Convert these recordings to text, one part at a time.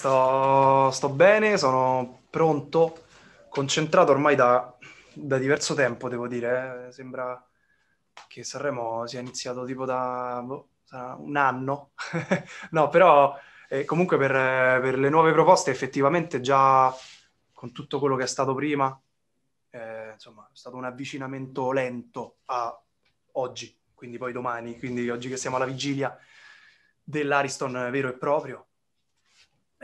Sto, sto, bene, sono pronto, concentrato ormai da, da diverso tempo, devo dire. Eh. Sembra che Sanremo sia iniziato tipo da boh, un anno. no, però eh, comunque per, per, le nuove proposte effettivamente già con tutto quello che è stato prima, eh, insomma, è stato un avvicinamento lento a oggi, quindi poi domani, quindi oggi che siamo alla vigilia dell'Ariston vero e proprio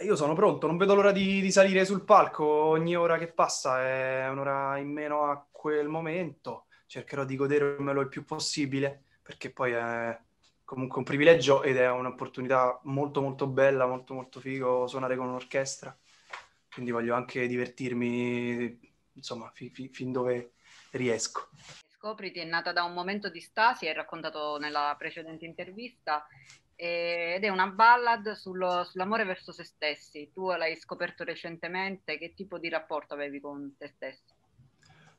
io sono pronto, non vedo l'ora di, di, salire sul palco, ogni ora che passa è un'ora in meno a quel momento, cercherò di godermelo il più possibile perché poi è comunque un privilegio ed è un'opportunità molto molto bella, molto molto figo suonare con un'orchestra, quindi voglio anche divertirmi insomma fi, fi, fin dove riesco. Scopriti è nata da un momento di stasi, hai raccontato nella precedente intervista, eh, ed è una ballad sullo, sull'amore verso se stessi. Tu l'hai scoperto recentemente, che tipo di rapporto avevi con te stesso?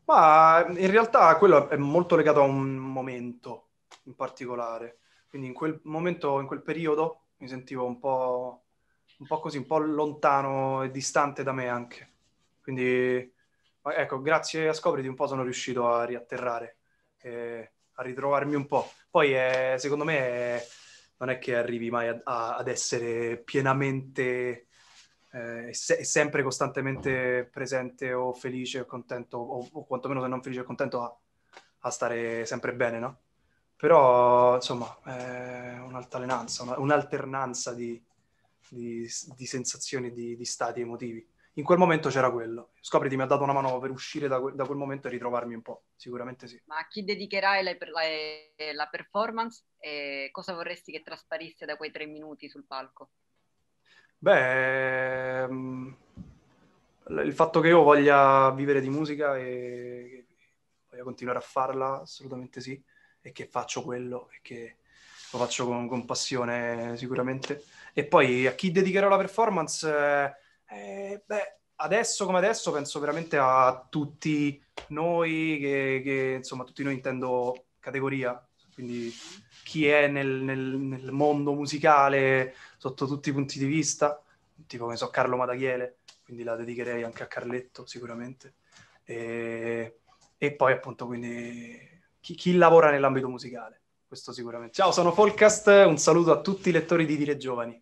Ma in realtà quello è molto legato a un momento in particolare, quindi in quel momento, in quel periodo mi sentivo un po', un po così, un po' lontano e distante da me anche. Quindi ecco, grazie a Scopriti un po' sono riuscito a riatterrare, e a ritrovarmi un po'. Poi è, secondo me è non è che arrivi mai a, a, ad essere pienamente eh, se, sempre costantemente presente o felice o contento, o, o quantomeno se non felice o contento, a, a, stare sempre bene, no? Però, insomma, è un'altalenanza, una, un'alternanza di, di, di sensazioni, di, di stati emotivi in quel momento c'era quello. Scopriti mi ha dato una mano per uscire da, que- da quel momento e ritrovarmi un po', sicuramente sì. Ma a chi dedicherai la, la, la performance e cosa vorresti che trasparisse da quei tre minuti sul palco? Beh, ehm, il fatto che io voglia vivere di musica e voglia continuare a farla, assolutamente sì, e che faccio quello e che lo faccio con, con passione sicuramente. E poi a chi dedicherò la performance? Eh, eh beh, adesso come adesso penso veramente a tutti noi, che, che insomma tutti noi intendo categoria, quindi chi è nel, nel, nel, mondo musicale sotto tutti i punti di vista, tipo come so Carlo Madaghiele quindi la dedicherei anche a Carletto sicuramente. E, e poi appunto quindi chi, chi, lavora nell'ambito musicale, questo sicuramente. Ciao, sono Folcast, un saluto a tutti i lettori di Dire Giovani.